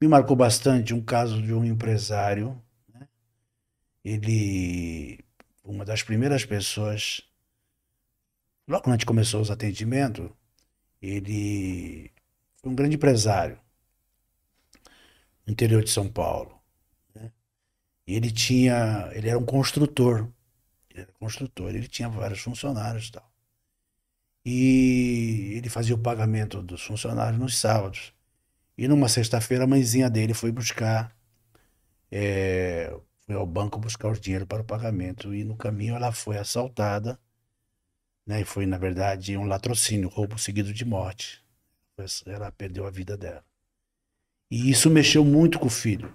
me marcou bastante um caso de um empresário. Né? Ele, uma das primeiras pessoas, logo quando a gente começou os atendimentos, ele foi um grande empresário no interior de São Paulo. Né? E ele tinha, ele era um construtor, ele era construtor, ele tinha vários funcionários e tal. E ele fazia o pagamento dos funcionários nos sábados. E numa sexta-feira, a mãezinha dele foi buscar, é, foi ao banco buscar o dinheiro para o pagamento. E no caminho ela foi assaltada, né? E foi, na verdade, um latrocínio, roubo seguido de morte. Ela perdeu a vida dela. E isso mexeu muito com o filho,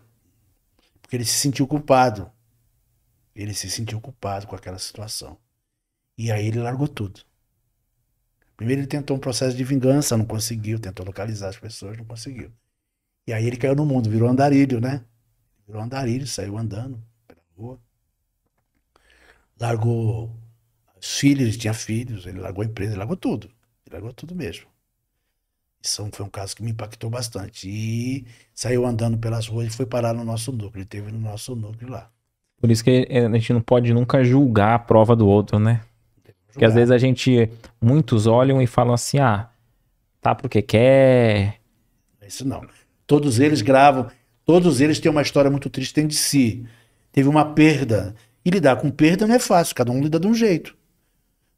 porque ele se sentiu culpado. Ele se sentiu culpado com aquela situação. E aí ele largou tudo. Primeiro ele tentou um processo de vingança, não conseguiu, tentou localizar as pessoas, não conseguiu. E aí ele caiu no mundo, virou andarilho, né? Virou andarilho, saiu andando pela rua. Largou os filhos, ele tinha filhos, ele largou a empresa, ele largou tudo. Ele largou tudo mesmo. Isso foi um caso que me impactou bastante. E saiu andando pelas ruas e foi parar no nosso núcleo. Ele teve no nosso núcleo lá. Por isso que a gente não pode nunca julgar a prova do outro, né? Porque às é. vezes a gente, muitos olham e falam assim, ah, tá porque quer. Isso não. Todos eles gravam, todos eles têm uma história muito triste dentro de si. Teve uma perda. E lidar com perda não é fácil, cada um lida de um jeito.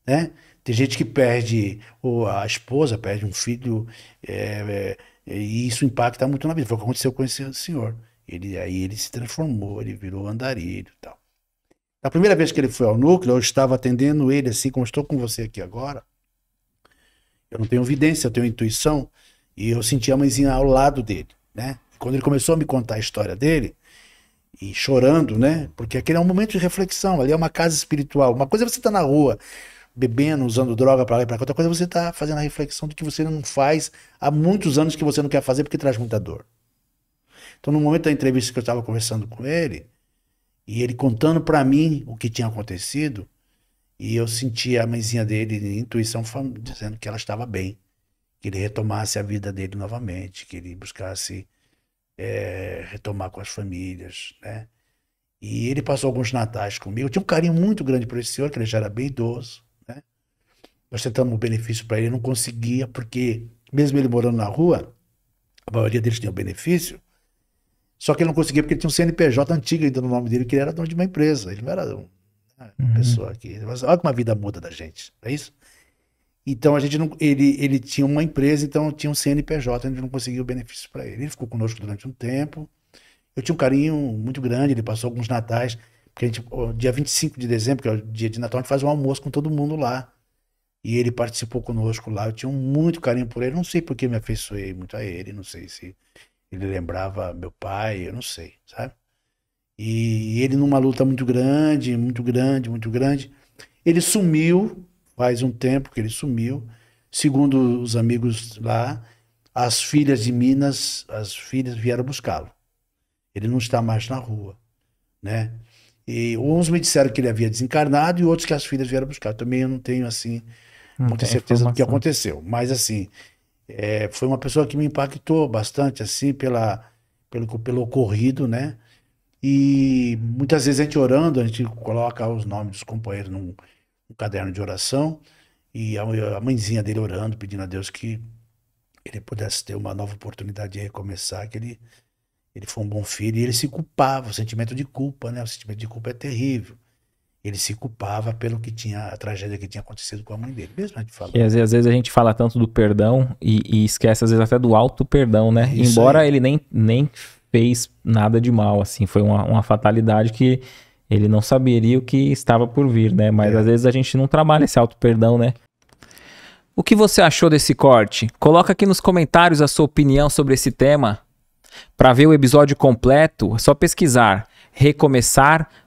Né? Tem gente que perde ou a esposa, perde um filho, é, é, e isso impacta muito na vida. Foi o que aconteceu com esse senhor. Ele, aí ele se transformou, ele virou andarilho e tal. A primeira vez que ele foi ao núcleo, eu estava atendendo ele assim como estou com você aqui agora. Eu não tenho evidência, eu tenho intuição. E eu senti a mãezinha ao lado dele, né? Quando ele começou a me contar a história dele, e chorando, né? Porque aquele é um momento de reflexão, ali é uma casa espiritual. Uma coisa é você estar tá na rua bebendo, usando droga para lá e para cá, outra coisa é você estar tá fazendo a reflexão do que você não faz há muitos anos que você não quer fazer porque traz muita dor. Então, no momento da entrevista que eu estava conversando com ele, e ele contando para mim o que tinha acontecido, e eu senti a mãezinha dele, intuição, dizendo que ela estava bem, que ele retomasse a vida dele novamente, que ele buscasse é, retomar com as famílias, né? E ele passou alguns natais comigo. Eu tinha um carinho muito grande por esse senhor, que ele já era bem idoso, né? Nós tentamos um benefício para ele, não conseguia, porque mesmo ele morando na rua, a maioria deles tinha o benefício, só que ele não conseguia porque ele tinha um CNPJ antigo ainda no nome dele, que ele era dono de uma empresa. Ele não era um, né, uma uhum. pessoa aqui Mas olha como a vida muda da gente, é isso? Então a gente não. Ele, ele tinha uma empresa, então tinha um CNPJ, então a gente não conseguiu benefício para ele. Ele ficou conosco durante um tempo. Eu tinha um carinho muito grande, ele passou alguns natais, porque a gente, dia 25 de dezembro, que é o dia de Natal, a gente faz um almoço com todo mundo lá. E ele participou conosco lá. Eu tinha muito carinho por ele. Não sei por que me afeiçoei muito a ele, não sei se. Ele lembrava meu pai, eu não sei, sabe? E ele numa luta muito grande, muito grande, muito grande. Ele sumiu, faz um tempo que ele sumiu. Segundo os amigos lá, as filhas de Minas, as filhas vieram buscá-lo. Ele não está mais na rua, né? E uns me disseram que ele havia desencarnado e outros que as filhas vieram buscar. Também eu não tenho assim muita certeza do que aconteceu, mas assim, é, foi uma pessoa que me impactou bastante, assim, pela, pelo, pelo ocorrido, né? E muitas vezes a gente orando, a gente coloca os nomes dos companheiros num, num caderno de oração e a, a mãezinha dele orando, pedindo a Deus que ele pudesse ter uma nova oportunidade de recomeçar, que ele, ele foi um bom filho e ele se culpava, o sentimento de culpa, né? O sentimento de culpa é terrível ele se culpava pelo que tinha, a tragédia que tinha acontecido com a mãe dele. Mesmo a gente fala. E às vezes, às vezes a gente fala tanto do perdão e, e esquece, às vezes, até do alto perdão, né? Isso Embora aí. ele nem, nem fez nada de mal, assim, foi uma, uma fatalidade que ele não saberia o que estava por vir, né? Mas é. às vezes a gente não trabalha esse alto perdão, né? O que você achou desse corte? Coloca aqui nos comentários a sua opinião sobre esse tema. Para ver o episódio completo, é só pesquisar Recomeçar